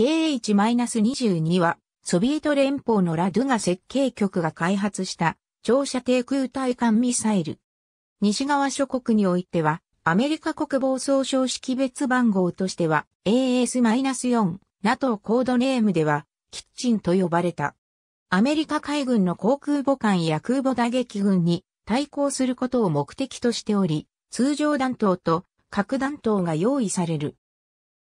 KH-22 は、ソビエト連邦のラドゥガ設計局が開発した長射程空対艦ミサイル。西側諸国においては、アメリカ国防総省識別番号としては AS-4、NATO コードネームでは、キッチンと呼ばれた。アメリカ海軍の航空母艦や空母打撃群に対抗することを目的としており、通常弾頭と核弾頭が用意される。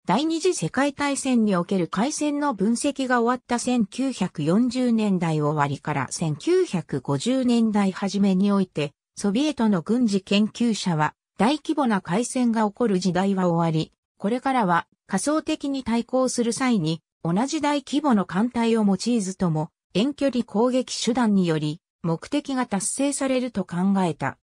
第二次世界大戦における海戦の分析が終わった1940年代終わりから1950年代初めにおいて、ソビエトの軍事研究者は、大規模な海戦が起こる時代は終わり、これからは仮想的に対抗する際に、同じ大規模の艦隊を用いずとも、遠距離攻撃手段により、目的が達成されると考えた。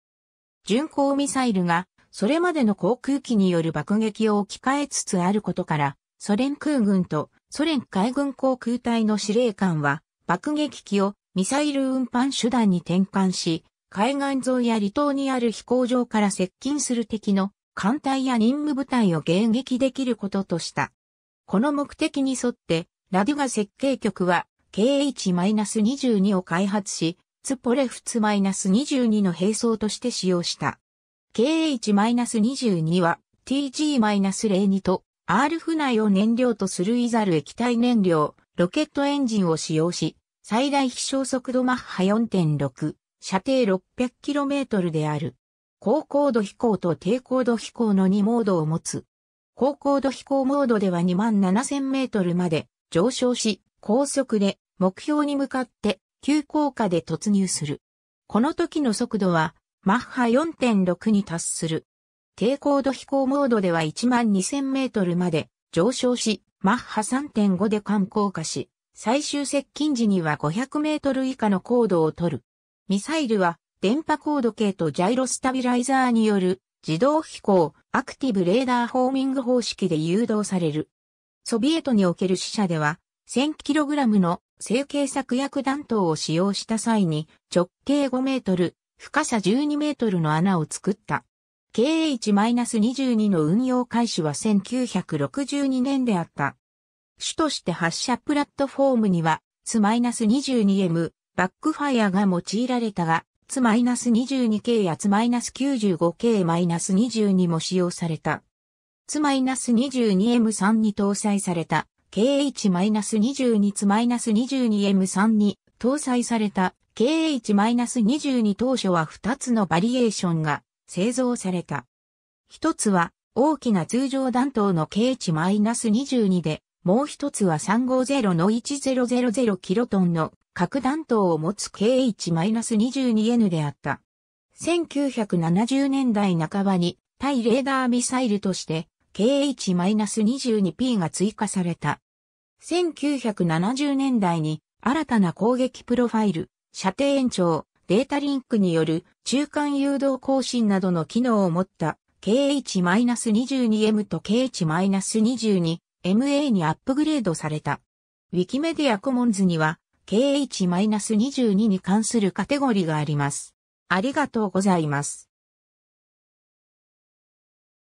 巡航ミサイルがそれまでの航空機による爆撃を置き換えつつあることから、ソ連空軍とソ連海軍航空隊の司令官は、爆撃機をミサイル運搬手段に転換し、海岸沿いや離島にある飛行場から接近する敵の艦隊や任務部隊を迎撃できることとした。この目的に沿って、ラデュガ設計局は KH-22 を開発し、ツポレフツ -22 の並走として使用した。KH-22 は TG-02 と R 内を燃料とするイザル液体燃料、ロケットエンジンを使用し、最大飛翔速度マッハ4.6、射程 600km である。高高度飛行と低高度飛行の2モードを持つ。高高度飛行モードでは2万7000メートルまで上昇し、高速で目標に向かって急降下で突入する。この時の速度はマッハ4.6に達する。低高度飛行モードでは12000メートルまで上昇し、マッハ3.5で観光化し、最終接近時には500メートル以下の高度を取る。ミサイルは電波高度計とジャイロスタビライザーによる自動飛行アクティブレーダーホーミング方式で誘導される。ソビエトにおける死者では1 0 0 0ラムの成形作薬弾頭を使用した際に直径5メートル、深さ12メートルの穴を作った。KH-22 の運用開始は1962年であった。主として発射プラットフォームには、ツ -22M、バックファイアが用いられたが、ツ -22K やツ -95K-22 も使用された。ツ -22M3 に搭載された KH-22 ツ -22M3 に搭載された KH-22 当初は2つのバリエーションが製造された。一つは大きな通常弾頭の KH-22 で、もう一つは350の 1000kT の核弾頭を持つ KH-22N であった。1970年代半ばに対レーダーミサイルとして KH-22P が追加された。1970年代に新たな攻撃プロファイル射程延長、データリンクによる中間誘導更新などの機能を持った KH-22M と KH-22MA にアップグレードされた。ウィキメディアコモンズには KH-22 に関するカテゴリがあります。ありがとうございます。